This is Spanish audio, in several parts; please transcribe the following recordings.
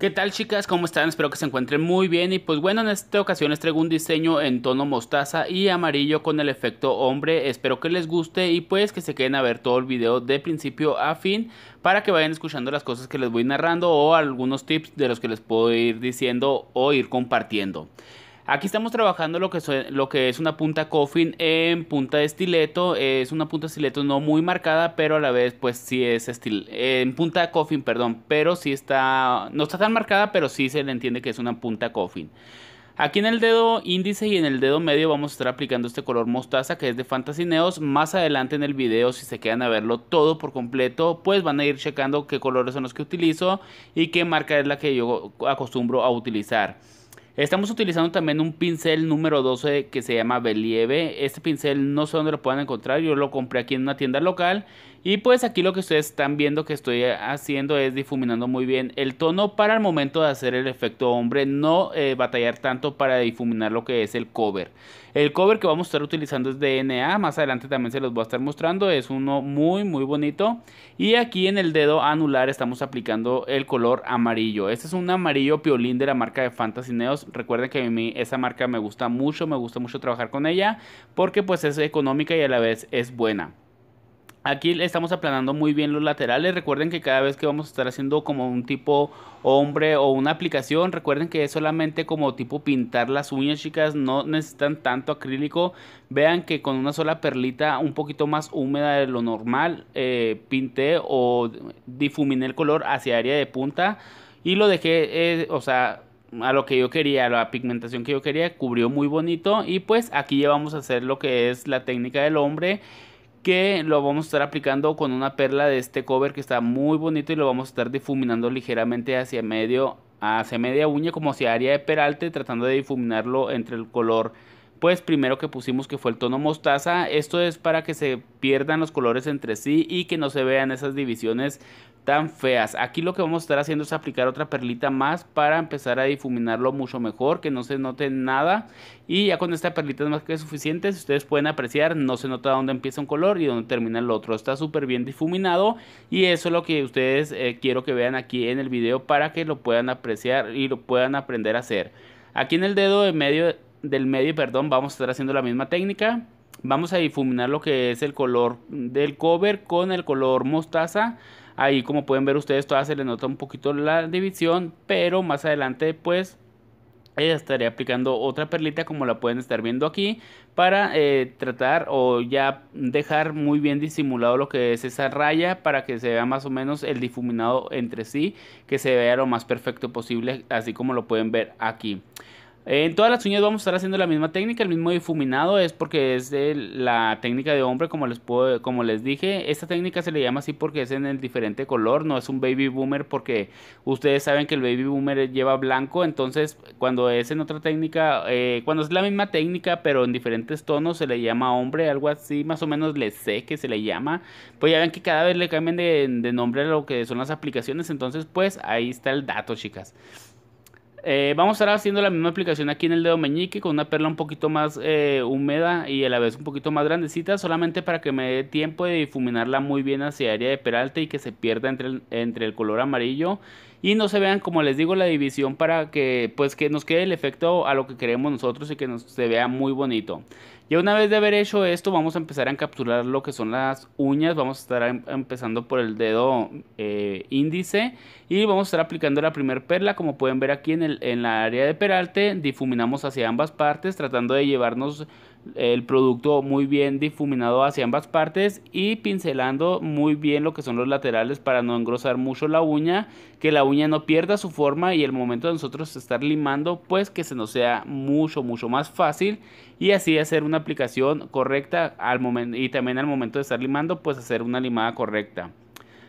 ¿Qué tal chicas? ¿Cómo están? Espero que se encuentren muy bien y pues bueno, en esta ocasión les traigo un diseño en tono mostaza y amarillo con el efecto hombre, espero que les guste y pues que se queden a ver todo el video de principio a fin para que vayan escuchando las cosas que les voy narrando o algunos tips de los que les puedo ir diciendo o ir compartiendo. Aquí estamos trabajando lo que, es una punta coffin en punta de estileto. Es una punta de estileto no muy marcada, pero a la vez pues sí es estil en punta coffin, perdón. Pero sí está, no está tan marcada, pero sí se le entiende que es una punta coffin. Aquí en el dedo índice y en el dedo medio vamos a estar aplicando este color mostaza que es de Fantasy Neos. Más adelante en el video, si se quedan a verlo todo por completo, pues van a ir checando qué colores son los que utilizo y qué marca es la que yo acostumbro a utilizar. Estamos utilizando también un pincel número 12 que se llama Believe. Este pincel no sé dónde lo pueden encontrar, yo lo compré aquí en una tienda local y pues aquí lo que ustedes están viendo que estoy eh, haciendo es difuminando muy bien el tono para el momento de hacer el efecto hombre, no eh, batallar tanto para difuminar lo que es el cover. El cover que vamos a estar utilizando es DNA, más adelante también se los voy a estar mostrando, es uno muy muy bonito. Y aquí en el dedo anular estamos aplicando el color amarillo. Este es un amarillo piolín de la marca de Fantasy Neos. Recuerden que a mí esa marca me gusta mucho, me gusta mucho trabajar con ella porque pues es económica y a la vez es buena. Aquí le estamos aplanando muy bien los laterales. Recuerden que cada vez que vamos a estar haciendo como un tipo hombre o una aplicación, recuerden que es solamente como tipo pintar las uñas, chicas. No necesitan tanto acrílico. Vean que con una sola perlita un poquito más húmeda de lo normal, eh, pinté o difuminé el color hacia área de punta y lo dejé, eh, o sea, a lo que yo quería, a la pigmentación que yo quería, cubrió muy bonito. Y pues aquí ya vamos a hacer lo que es la técnica del hombre que lo vamos a estar aplicando con una perla de este cover que está muy bonito y lo vamos a estar difuminando ligeramente hacia medio hacia media uña como si área de peralte tratando de difuminarlo entre el color pues primero que pusimos que fue el tono mostaza. Esto es para que se pierdan los colores entre sí y que no se vean esas divisiones tan feas. Aquí lo que vamos a estar haciendo es aplicar otra perlita más para empezar a difuminarlo mucho mejor, que no se note nada. Y ya con esta perlita es más que suficiente, ustedes pueden apreciar, no se nota dónde empieza un color y dónde termina el otro. Está súper bien difuminado y eso es lo que ustedes eh, quiero que vean aquí en el video para que lo puedan apreciar y lo puedan aprender a hacer. Aquí en el dedo de medio del medio, perdón, vamos a estar haciendo la misma técnica. Vamos a difuminar lo que es el color del cover con el color mostaza. Ahí como pueden ver ustedes todavía se le nota un poquito la división, pero más adelante pues eh, estaré aplicando otra perlita como la pueden estar viendo aquí para eh, tratar o ya dejar muy bien disimulado lo que es esa raya para que se vea más o menos el difuminado entre sí, que se vea lo más perfecto posible así como lo pueden ver aquí. En todas las uñas vamos a estar haciendo la misma técnica, el mismo difuminado, es porque es de la técnica de hombre, como les, puedo, como les dije. Esta técnica se le llama así porque es en el diferente color, no es un baby boomer porque ustedes saben que el baby boomer lleva blanco, entonces cuando es en otra técnica, eh, cuando es la misma técnica pero en diferentes tonos se le llama hombre, algo así, más o menos le sé que se le llama. Pues ya ven que cada vez le cambian de, de nombre a lo que son las aplicaciones, entonces pues ahí está el dato chicas. Eh, vamos a estar haciendo la misma aplicación aquí en el dedo meñique con una perla un poquito más eh, húmeda y a la vez un poquito más grandecita, solamente para que me dé tiempo de difuminarla muy bien hacia área de peralta y que se pierda entre el, entre el color amarillo y no se vean, como les digo, la división para que pues que nos quede el efecto a lo que queremos nosotros y que nos, se vea muy bonito. Y una vez de haber hecho esto, vamos a empezar a encapsular lo que son las uñas. Vamos a estar em, empezando por el dedo eh, índice y vamos a estar aplicando la primer perla. Como pueden ver aquí en, el, en la área de peralte, difuminamos hacia ambas partes, tratando de llevarnos el producto muy bien difuminado hacia ambas partes y pincelando muy bien lo que son los laterales para no engrosar mucho la uña, que la uña no pierda su forma y el momento de nosotros estar limando pues que se nos sea mucho mucho más fácil y así hacer una aplicación correcta al momento y también al momento de estar limando pues hacer una limada correcta.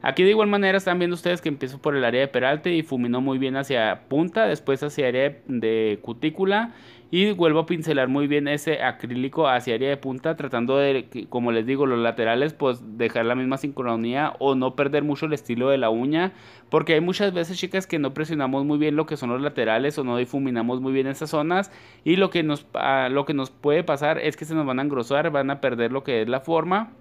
Aquí de igual manera están viendo ustedes que empiezo por el área de peralte y muy bien hacia punta, después hacia área de cutícula y vuelvo a pincelar muy bien ese acrílico hacia área de punta tratando de como les digo los laterales pues dejar la misma sincronía o no perder mucho el estilo de la uña porque hay muchas veces chicas que no presionamos muy bien lo que son los laterales o no difuminamos muy bien esas zonas y lo que nos, ah, lo que nos puede pasar es que se nos van a engrosar van a perder lo que es la forma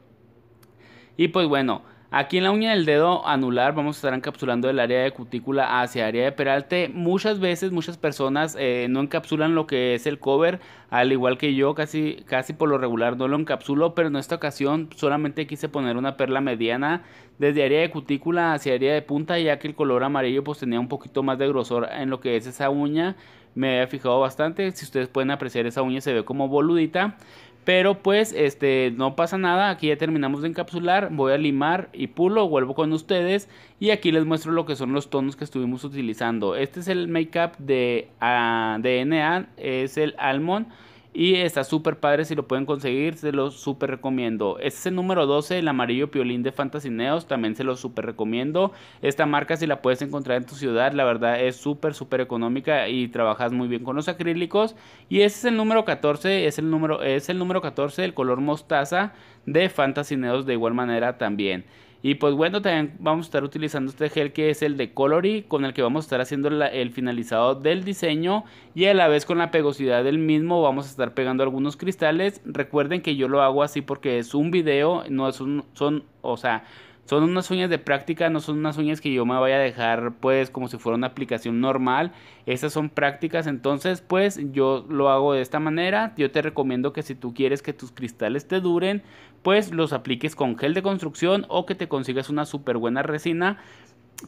y pues bueno Aquí en la uña del dedo anular vamos a estar encapsulando el área de cutícula hacia área de peralte. Muchas veces muchas personas eh, no encapsulan lo que es el cover, al igual que yo casi, casi por lo regular no lo encapsulo, pero en esta ocasión solamente quise poner una perla mediana desde área de cutícula hacia área de punta, ya que el color amarillo pues tenía un poquito más de grosor en lo que es esa uña. Me había fijado bastante, si ustedes pueden apreciar esa uña se ve como boludita. Pero pues, este, no pasa nada. Aquí ya terminamos de encapsular. Voy a limar y pulo. Vuelvo con ustedes. Y aquí les muestro lo que son los tonos que estuvimos utilizando. Este es el make-up de ah, DNA. Es el Almond. Y está súper padre, si lo pueden conseguir, se lo súper recomiendo. Este es el número 12, el amarillo piolín de Fantasineos, también se lo súper recomiendo. Esta marca si la puedes encontrar en tu ciudad, la verdad es súper, súper económica y trabajas muy bien con los acrílicos. Y este es el número 14, es el número, es el número 14, el color mostaza de Fantasineos de igual manera también. Y pues bueno, también vamos a estar utilizando este gel que es el de Colory, con el que vamos a estar haciendo el finalizado del diseño y a la vez con la pegosidad del mismo vamos a estar pegando algunos cristales. Recuerden que yo lo hago así porque es un video, no es un, son, o sea, son unas uñas de práctica, no son unas uñas que yo me vaya a dejar pues como si fuera una aplicación normal. esas son prácticas, entonces pues yo lo hago de esta manera. Yo te recomiendo que si tú quieres que tus cristales te duren, pues los apliques con gel de construcción o que te consigas una súper buena resina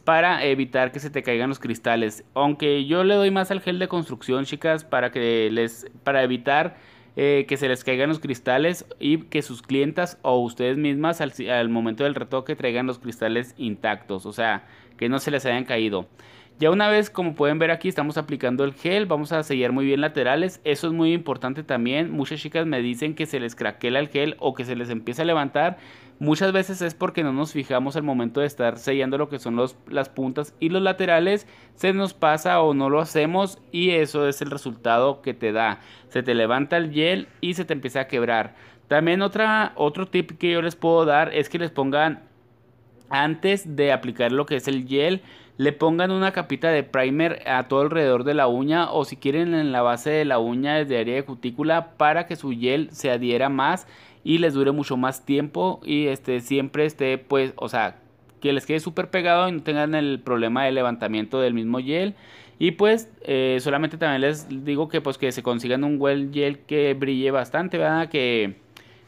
para evitar que se te caigan los cristales. Aunque yo le doy más al gel de construcción, chicas, para que les para evitar eh, que se les caigan los cristales y que sus clientas o ustedes mismas al, al momento del retoque traigan los cristales intactos, o sea, que no se les hayan caído. Ya una vez, como pueden ver aquí, estamos aplicando el gel, vamos a sellar muy bien laterales, eso es muy importante también. Muchas chicas me dicen que se les craquela el gel o que se les empieza a levantar. Muchas veces es porque no nos fijamos al momento de estar sellando lo que son los, las puntas y los laterales, se nos pasa o no lo hacemos y eso es el resultado que te da. Se te levanta el gel y se te empieza a quebrar. También otra, otro tip que yo les puedo dar es que les pongan antes de aplicar lo que es el gel, le pongan una capita de primer a todo alrededor de la uña o si quieren en la base de la uña desde área de cutícula para que su gel se adhiera más y les dure mucho más tiempo y este siempre esté pues o sea que les quede súper pegado y no tengan el problema de levantamiento del mismo gel y pues eh, solamente también les digo que pues que se consigan un buen gel que brille bastante ¿verdad? que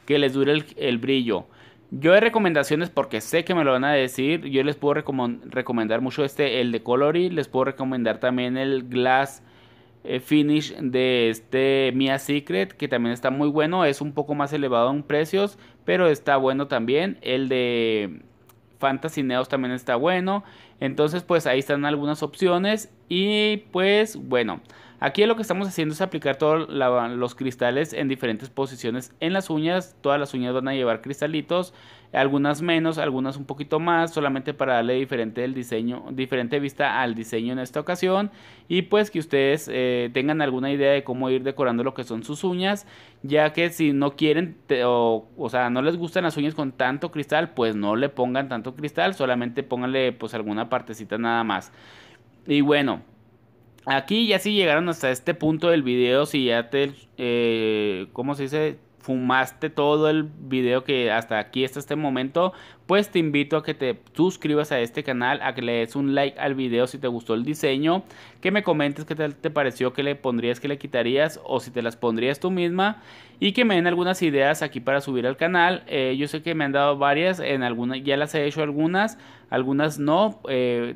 que les dure el, el brillo yo de recomendaciones, porque sé que me lo van a decir, yo les puedo recomendar mucho este, el de Colori, les puedo recomendar también el Glass eh, Finish de este Mia Secret, que también está muy bueno, es un poco más elevado en precios, pero está bueno también. El de Fantasy Neos también está bueno. Entonces, pues ahí están algunas opciones y pues bueno. Aquí lo que estamos haciendo es aplicar todos los cristales en diferentes posiciones en las uñas. Todas las uñas van a llevar cristalitos, algunas menos, algunas un poquito más, solamente para darle diferente, el diseño, diferente vista al diseño en esta ocasión. Y pues que ustedes eh, tengan alguna idea de cómo ir decorando lo que son sus uñas, ya que si no quieren o, o sea, no les gustan las uñas con tanto cristal, pues no le pongan tanto cristal, solamente pónganle pues alguna partecita nada más. Y bueno, Aquí ya si llegaron hasta este punto del video, si ya te, eh, ¿cómo se dice? Fumaste todo el video que hasta aquí, hasta este momento, pues te invito a que te suscribas a este canal, a que le des un like al video si te gustó el diseño, que me comentes qué tal te pareció, que le pondrías, que le quitarías o si te las pondrías tú misma y que me den algunas ideas aquí para subir al canal. Eh, yo sé que me han dado varias, en algunas ya las he hecho algunas, algunas no. Eh,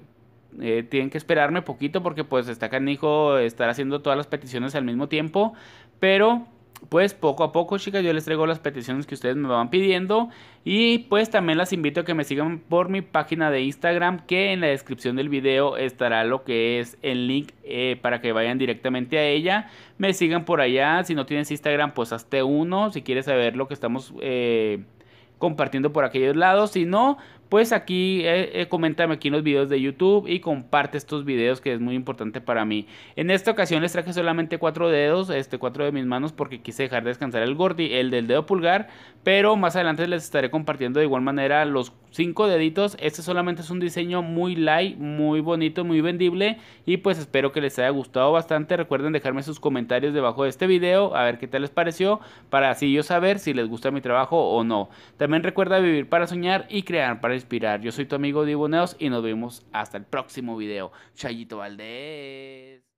eh, tienen que esperarme poquito porque pues está canijo estar haciendo todas las peticiones al mismo tiempo, pero pues poco a poco, chicas, yo les traigo las peticiones que ustedes me van pidiendo. Y pues también las invito a que me sigan por mi página de Instagram, que en la descripción del video estará lo que es el link eh, para que vayan directamente a ella. Me sigan por allá. Si no tienes Instagram, pues hazte uno. Si quieres saber lo que estamos eh, compartiendo por aquellos lados. Si no, pues aquí eh, eh, coméntame aquí en los videos de YouTube y comparte estos videos que es muy importante para mí. En esta ocasión les traje solamente cuatro dedos, este cuatro de mis manos porque quise dejar descansar el gordi, el del dedo pulgar, pero más adelante les estaré compartiendo de igual manera los cinco deditos. Este solamente es un diseño muy light, muy bonito, muy vendible y pues espero que les haya gustado bastante. Recuerden dejarme sus comentarios debajo de este video, a ver qué tal les pareció para así yo saber si les gusta mi trabajo o no. También recuerda vivir para soñar y crear para respirar. Yo soy tu amigo Dibuneos y nos vemos hasta el próximo video. Chayito Valdés.